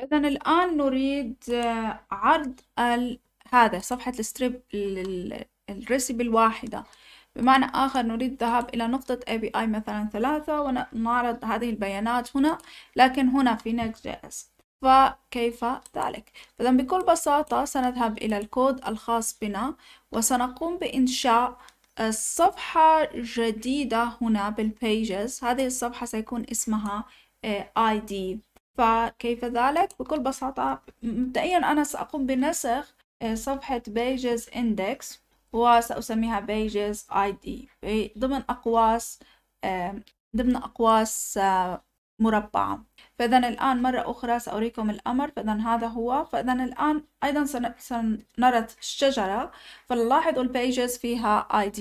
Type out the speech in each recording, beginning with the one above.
فإذا الآن نريد آه، عرض ال... هذا صفحة الستريب الريسبي الواحدة بمعنى آخر نريد الذهاب إلى نقطة API مثلا ثلاثة ونعرض هذه البيانات هنا لكن هنا في Next.js جي فكيف ذلك؟ إذا بكل بساطة سنذهب إلى الكود الخاص بنا وسنقوم بإنشاء آه، صفحة جديدة هنا بالبيجز هذه الصفحة سيكون اسمها آه، ID فكيف ذلك؟ بكل بساطة مبدئيا أنا سأقوم بنسخ آه، صفحة pages index وسأسميها pages id ضمن أقواس ضمن أقواس آه، مربعة فإذا الآن مرة أخرى سأريكم الأمر فإذا هذا هو فإذا الآن أيضا سنرى الشجرة فنلاحظ البيجز فيها ID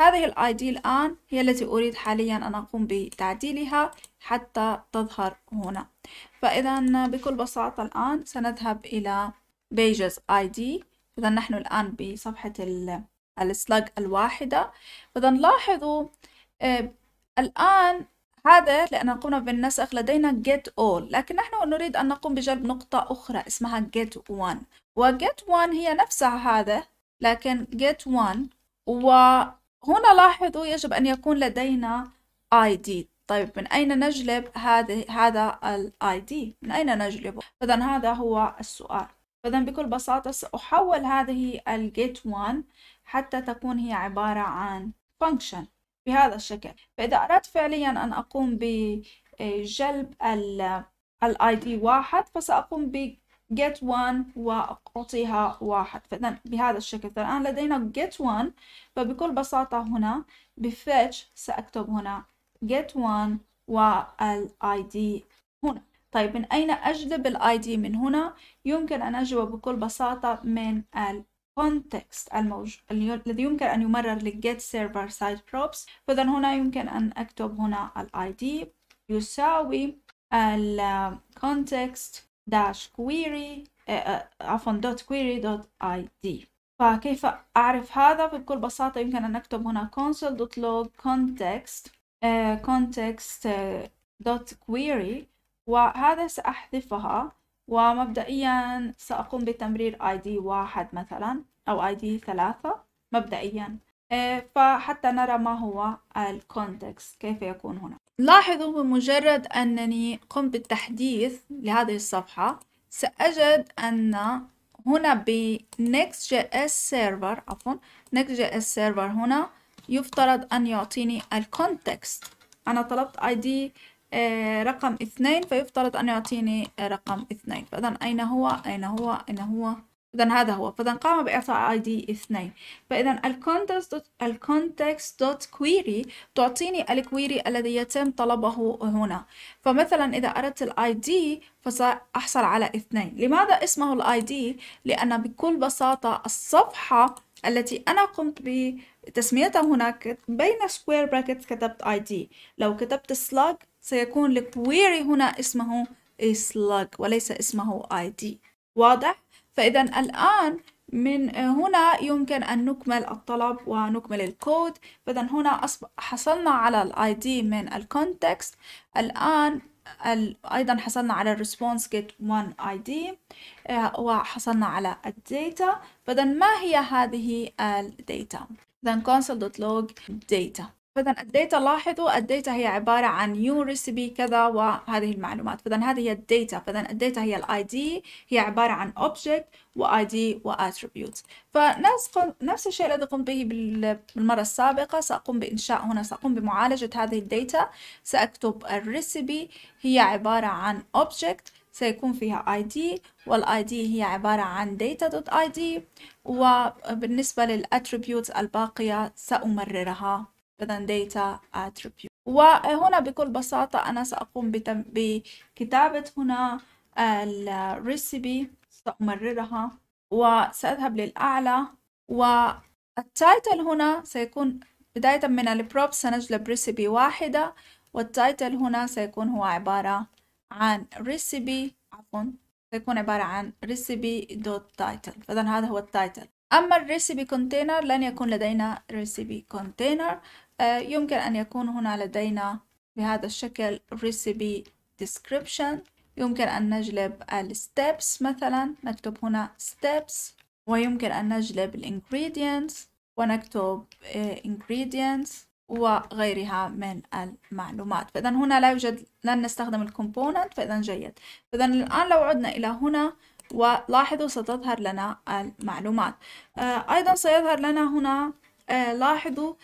هذه دي الآن هي التي أريد حاليا أن أقوم بتعديلها حتى تظهر هنا فإذا بكل بساطة الآن سنذهب إلى بيجز ID إذا نحن الآن بصفحة السلاج الواحدة فإذا لاحظوا آه الآن هذا لأن قمنا بالنسخ لدينا get all لكن نحن نريد أن نقوم بجلب نقطة أخرى اسمها get one وget one هي نفسها هذا لكن get one وهنا لاحظوا يجب أن يكون لدينا id طيب من أين نجلب هذا هذا ال ID من أين نجلبه إذا هذا هو السؤال إذا بكل بساطة سأحول هذه ال get one حتى تكون هي عبارة عن function بهذا الشكل فإذا أردت فعليا أن أقوم بجلب ال ID واحد فسأقوم ب get one وأعطيها واحد فإذا بهذا الشكل فالآن لدينا get one فبكل بساطة هنا بfetch سأكتب هنا get one وال ID هنا طيب من أين أجلب ال ID من هنا يمكن أن أجلب بكل بساطة من ال context الموج الذي يمكن أن يمرر get server side props فإذا هنا يمكن أن أكتب هنا ال ID يساوي ال context dash query آه، آه، عفوا dot query dot ID فكيف أعرف هذا بكل بساطة يمكن أن أكتب هنا log context آه، query وهذا سأحذفها ومبدئيا سأقوم بتمرير ID واحد مثلا أو ID ثلاثة مبدئيا إيه، فحتى نرى ما هو الكونتكست كيف يكون هنا لاحظوا بمجرد أنني قمت بالتحديث لهذه الصفحة سأجد أن هنا ب Next.js Server عفوا Next.js Server هنا يفترض أن يعطيني الكونتكست أنا طلبت ID آه، رقم اثنين فيفترض أن يعطيني آه، رقم اثنين فإذا أين هو أين هو أين هو إذا هذا هو فإذا قام بإعطاء اي دي اثنين فإذا الكونتكست دوت كويري تعطيني الكويري الذي يتم طلبه هنا فمثلا إذا أردت الاي دي فسأحصل على اثنين لماذا اسمه الاي دي لأن بكل بساطة الصفحة التي أنا قمت بتسميتها هناك بين سكوير براكت كتبت اي دي لو كتبت سلاج سيكون الكويري هنا اسمه slug وليس اسمه id واضح؟ فإذا الآن من هنا يمكن أن نكمل الطلب ونكمل الكود فإذا هنا أصبح حصلنا على الاي دي من الكونتكست الآن أيضا حصلنا على response get one ID آه، وحصلنا على الداتا فإذا ما هي هذه الداتا؟ إذا console.log data فاذا الداتا لاحظوا الداتا هي عبارة عن نيو ريسبي كذا وهذه المعلومات فاذا هذه هي الداتا فاذا الداتا هي الاي دي هي عبارة عن اوبجكت واي دي واتريبيوت فنفس نفس الشيء الذي قمت به بالمرة السابقة سأقوم بإنشاء هنا سأقوم بمعالجة هذه الداتا سأكتب الريسبي هي عبارة عن اوبجكت سيكون فيها والاي دي هي عبارة عن داتا دوت دي وبالنسبة للاتريبيوتس الباقية سأمررها مثلا data attribute وهنا بكل بساطة أنا سأقوم بكتابة هنا الريسيبي سأمررها وسأذهب للأعلى والتايتل هنا سيكون بداية من البروب سنجلب ريسيبي واحدة والتايتل هنا سيكون هو عبارة عن ريسيبي عفوا سيكون عبارة عن recipe دوت تايتل فإذا هذا هو التايتل أما الريسيبي كونتينر لن يكون لدينا ريسيبي كونتينر آه، يمكن أن يكون هنا لدينا بهذا الشكل recipe description يمكن أن نجلب steps مثلا نكتب هنا steps ويمكن أن نجلب الانجريدينتس ونكتب آه، ingredients وغيرها من المعلومات فإذا هنا لا يوجد لن نستخدم الكومبوننت فإذا جيد فإذا الآن لو عدنا إلى هنا ولاحظوا ستظهر لنا المعلومات آه، أيضا سيظهر لنا هنا لاحظوا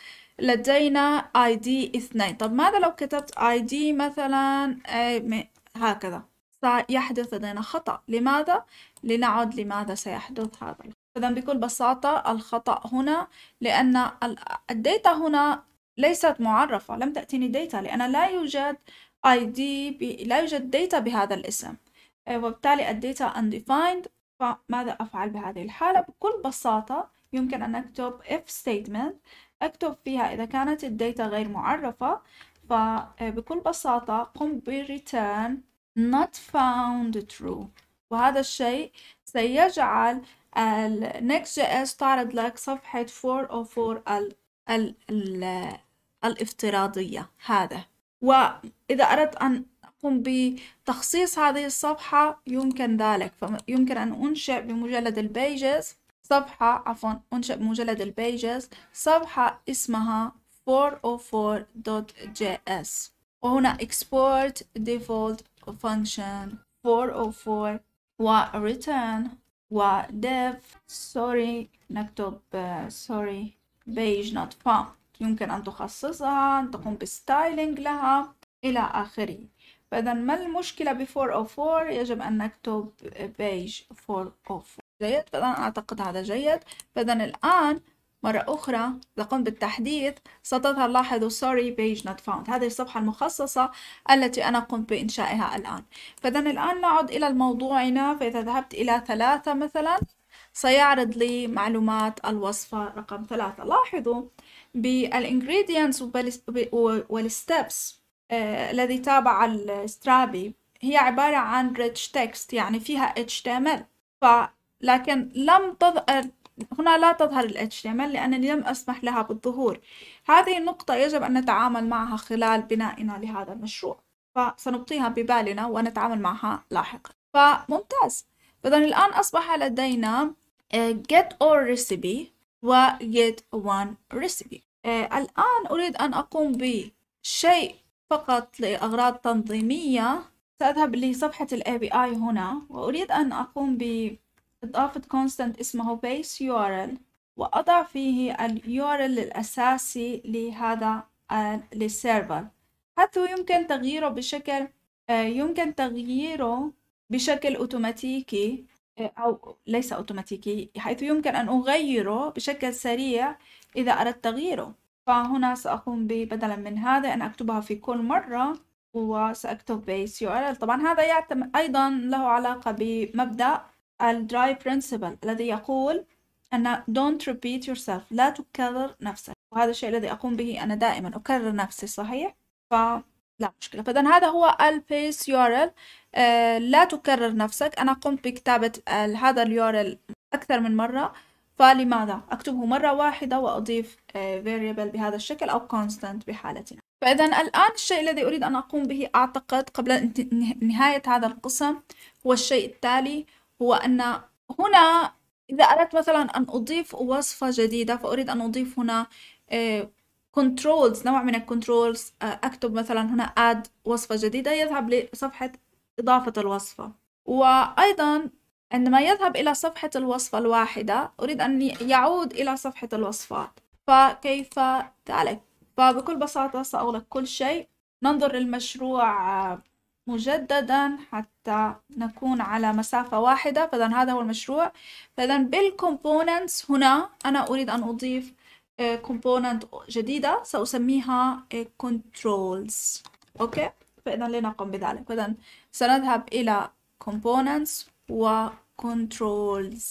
لدينا ID اثنين طب ماذا لو كتبت ID مثلا إيه، هكذا سيحدث لدينا خطأ لماذا؟ لنعد لماذا سيحدث هذا إذا بكل بساطة الخطأ هنا لأن الداتا هنا ليست معرفة لم تأتيني داتا لأن لا يوجد ID ب... لا يوجد داتا بهذا الاسم إيه، وبالتالي الداتا undefined فماذا أفعل بهذه الحالة؟ بكل بساطة يمكن أن أكتب if statement أكتب فيها إذا كانت الداتا غير معرفة فبكل آه، بساطة قم بreturn not found true وهذا الشيء سيجعل ال Next.js تعرض لك صفحة 404 ال ال ال الافتراضية هذا وإذا أردت أن أقوم بتخصيص هذه الصفحة يمكن ذلك فيمكن أن أنشئ بمجلد البيجز صفحة عفوا أنشأ بمجلد البيجز صفحة اسمها 404.js وهنا export default function 404 و return و dev sorry نكتب sorry page not found يمكن أن تخصصها أن تقوم بستايلينج لها إلى آخره فإذا ما المشكلة ب 404 يجب أن نكتب page 404 جيد فإذا أعتقد هذا جيد فإذا الآن مرة أخرى إذا قمت بالتحديث لاحظوا sorry page not found هذه الصفحة المخصصة التي أنا قمت بإنشائها الآن فإذا الآن نعد إلى موضوعنا فإذا ذهبت إلى ثلاثة مثلا سيعرض لي معلومات الوصفة رقم ثلاثة لاحظوا بالingredients والsteps الذي تابع السترابي هي عبارة عن rich text يعني فيها HTML ف لكن لم تظهر هنا لا تظهر ال HTML لأنني لم أسمح لها بالظهور هذه النقطة يجب أن نتعامل معها خلال بنائنا لهذا المشروع فسنبقيها ببالنا ونتعامل معها لاحقا فممتاز إذا الآن أصبح لدينا آه، get all recipe و get one recipe آه، الآن أريد أن أقوم بشيء فقط لأغراض تنظيمية سأذهب لصفحة ال API هنا وأريد أن أقوم ب إضافة constant اسمه base URL وأضع فيه ال URL الأساسي لهذا آه، للسيرفر حيث يمكن تغييره بشكل آه، يمكن تغييره بشكل أوتوماتيكي آه، أو ليس أوتوماتيكي حيث يمكن أن أغيره بشكل سريع إذا أردت تغييره فهنا سأقوم بدلا من هذا أن أكتبها في كل مرة وسأكتب base URL طبعا هذا يعتمد أيضا له علاقة بمبدأ الدراي برنسبل الذي يقول أن don't repeat yourself لا تكرر نفسك وهذا الشيء الذي أقوم به أنا دائما أكرر نفسي صحيح فلا مشكلة فإذا هذا هو البيس يورل آه لا تكرر نفسك أنا قمت بكتابة هذا اليورل أكثر من مرة فلماذا أكتبه مرة واحدة وأضيف آه variable بهذا الشكل أو constant بحالتنا فإذا الآن الشيء الذي أريد أن أقوم به أعتقد قبل نهاية هذا القسم هو الشيء التالي هو أن هنا إذا أردت مثلا أن أضيف وصفة جديدة فأريد أن أضيف هنا كنترولز آه، نوع من الكنترولز آه، أكتب مثلا هنا add وصفة جديدة يذهب لصفحة إضافة الوصفة وأيضا عندما يذهب إلى صفحة الوصفة الواحدة أريد أن يعود إلى صفحة الوصفات فكيف ذلك؟ فبكل بساطة سأغلق كل شيء ننظر للمشروع آه، مجددا حتى نكون على مسافة واحدة فإذا هذا هو المشروع فإذا بالكومبوننتس هنا أنا أريد أن أضيف آه، component جديدة سأسميها آه، controls أوكي فإذا لنقم بذلك فإذا سنذهب إلى components و controls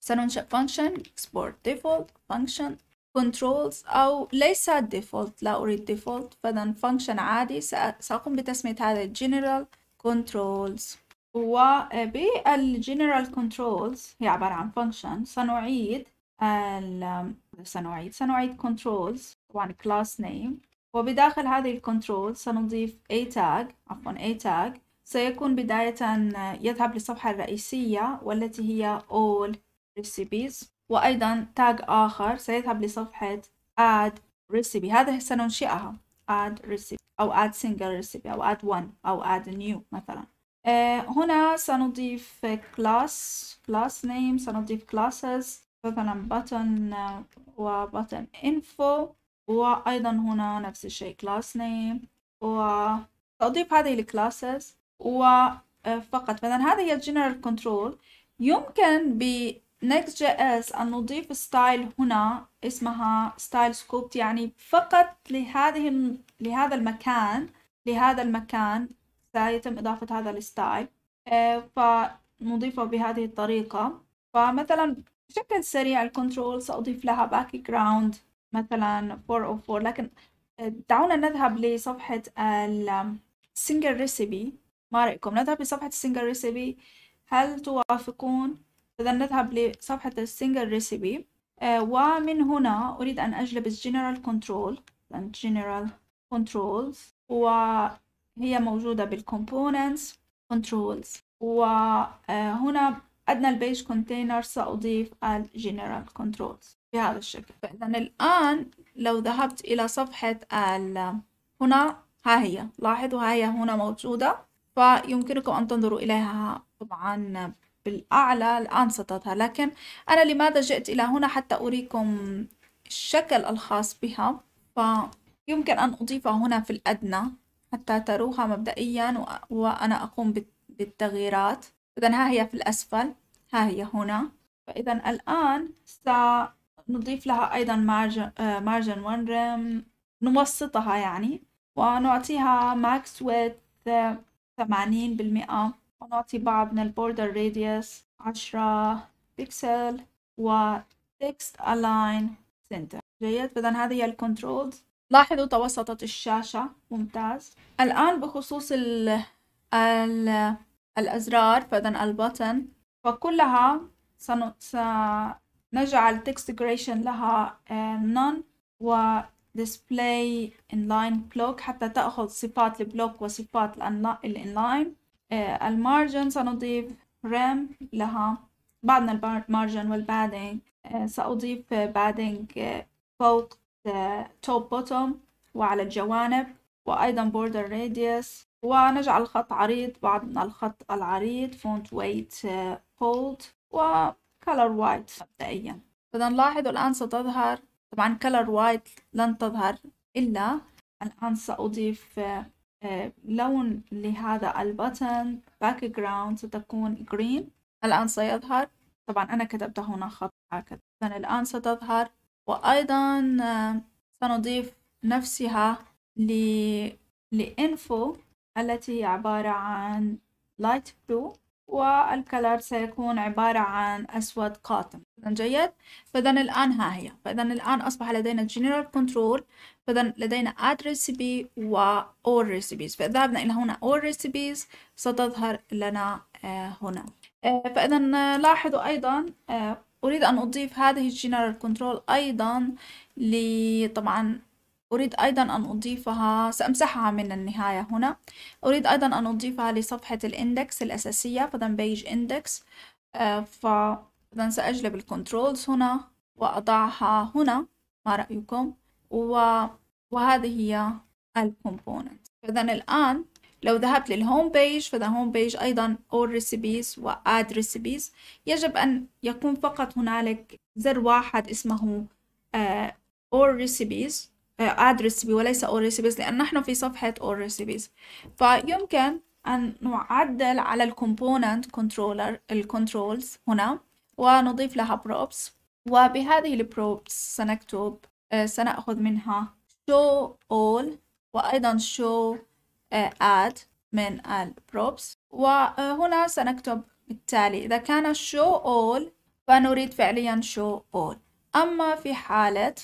سننشئ function export default function controls أو ليس default لا أريد default فإذا function عادي سأقوم بتسمية هذا general controls وبالجنرال آه، controls هي عبارة عن function سنعيد ال سنعيد سنعيد controls طبعا class name وبداخل هذه الكنترول سنضيف a tag عفوا a tag سيكون بداية آه، يذهب للصفحة الرئيسية والتي هي all recipes وأيضا تاج آخر سيذهب لصفحة add recipe هذا سننشئها add recipe أو add single recipe أو add one أو add new مثلا آه، هنا سنضيف class class name سنضيف classes مثلا button آه، و button info وأيضا هنا نفس الشيء class name سأضيف هذه الكلاسز وفقط مثلا هذه هي general control يمكن ب next JS أن نضيف ستايل هنا اسمها ستايل سكوبت يعني فقط لهذه لهذا المكان لهذا المكان سيتم إضافة هذا الستايل آه، فنضيفه بهذه الطريقة فمثلا بشكل سريع الكنترول سأضيف لها باك جراوند مثلا 404 لكن آه، دعونا نذهب لصفحة السنجل ريسيبي ما رأيكم نذهب لصفحة السنجل ريسيبي هل توافقون إذا نذهب لصفحة السنجل ريسيبي آه، ومن هنا أريد أن أجلب الجنرال كنترول general كنترولز وهي موجودة بالكومبوننتس كنترولز وهنا أدنى البيج كونتينر سأضيف الجنرال كنترولز بهذا الشكل فإذا الآن لو ذهبت إلى صفحة ال هنا ها هي لاحظوا ها هي هنا موجودة فيمكنكم أن تنظروا إليها طبعا بالأعلى الآن سطتها لكن أنا لماذا جئت إلى هنا حتى أريكم الشكل الخاص بها فيمكن أن أضيفها هنا في الأدنى حتى تروها مبدئيا وأنا أقوم بالتغييرات إذا ها هي في الأسفل ها هي هنا فإذا الآن سنضيف لها أيضا مارجن, وان ون ريم نوسطها يعني ونعطيها ماكس ويت ثمانين بالمئة ونعطي بعضنا البوردر راديوس عشرة بكسل تكست الاين سنتر جيد إذا هذه هي الكنترولز لاحظوا توسطت الشاشة ممتاز الآن بخصوص ال ال الأزرار فإذا البطن فكلها سن... سنجعل text decoration لها آه، none و display inline block حتى تأخذ صفات البلوك وصفات الانلاين آه، المارجن سنضيف ريم لها بعدنا المارجن والبادنج آه، سأضيف بادنج آه، فوق توب بوتوم وعلى الجوانب وأيضا بوردر راديوس ونجعل الخط عريض بعدنا الخط العريض فونت ويت بولد وكالر وايت مبدئيا إذا لاحظوا الآن ستظهر طبعا كالر وايت لن تظهر إلا الآن سأضيف آه، لون لهذا البتن باك جراوند ستكون green الآن سيظهر طبعا أنا كتبت هنا خط هكذا إذا الآن ستظهر وأيضا آه، سنضيف نفسها ل... لإنفو التي هي عبارة عن light blue والكلر سيكون عبارة عن أسود قاتم جيد فإذا الآن ها هي فإذا الآن أصبح لدينا جنرال كنترول فإذا لدينا اد ريسيبي و ريسيبيز فاذا ذهبنا إلى هنا اول ريسيبيز ستظهر لنا آه، هنا آه، فإذا لاحظوا أيضا آه، أريد أن أضيف هذه الجنرال كنترول أيضا لي طبعا أريد أيضا أن أضيفها سأمسحها من النهاية هنا أريد أيضا أن أضيفها لصفحة الاندكس الأساسية فاذا بيج اندكس ف إذا سأجلب الكنترولز هنا وأضعها هنا ما رأيكم و... وهذه هي الكومبوننت فإذا الآن لو ذهبت للهوم بيج فذا هوم بيج أيضا all recipes و add recipes يجب أن يكون فقط هنالك زر واحد اسمه uh, all recipes uh, add recipe وليس all recipes لأن نحن في صفحة all recipes فيمكن أن نعدل على الكومبوننت كنترولر الكنترولز هنا ونضيف لها بروبس وبهذه البروبس سنكتب آه، سنأخذ منها show all وأيضا show آه، add من البروبس وهنا سنكتب التالي إذا كان show all فنريد فعليا show all أما في حالة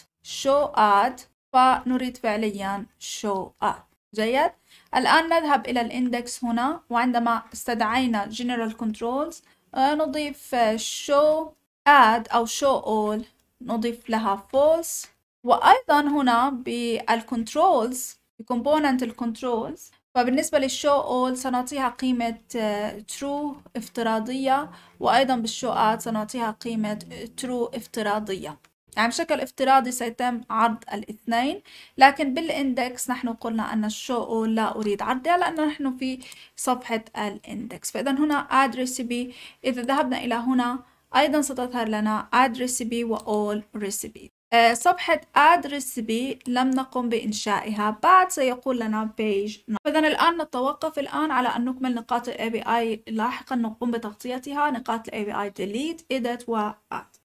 show add فنريد فعليا show add جيد الآن نذهب إلى الإندكس هنا وعندما استدعينا general controls نضيف show add أو show all نضيف لها false وأيضا هنا بالcontrols بكومبوننت الكنترولز فبالنسبة للشو all سنعطيها قيمة آه، true افتراضية وأيضا بالشو add سنعطيها قيمة آه، true افتراضية يعني بشكل افتراضي سيتم عرض الاثنين لكن بالاندكس نحن قلنا أن الشو لا أريد عرضها لأن نحن في صفحة الاندكس فإذا هنا add recipe إذا ذهبنا إلى هنا أيضا ستظهر لنا add recipe و all recipe آه، صفحة add recipe لم نقم بإنشائها بعد سيقول لنا page إذا الآن نتوقف الآن على أن نكمل نقاط الاي بي اي لاحقا نقوم بتغطيتها نقاط الاي بي اي delete edit و add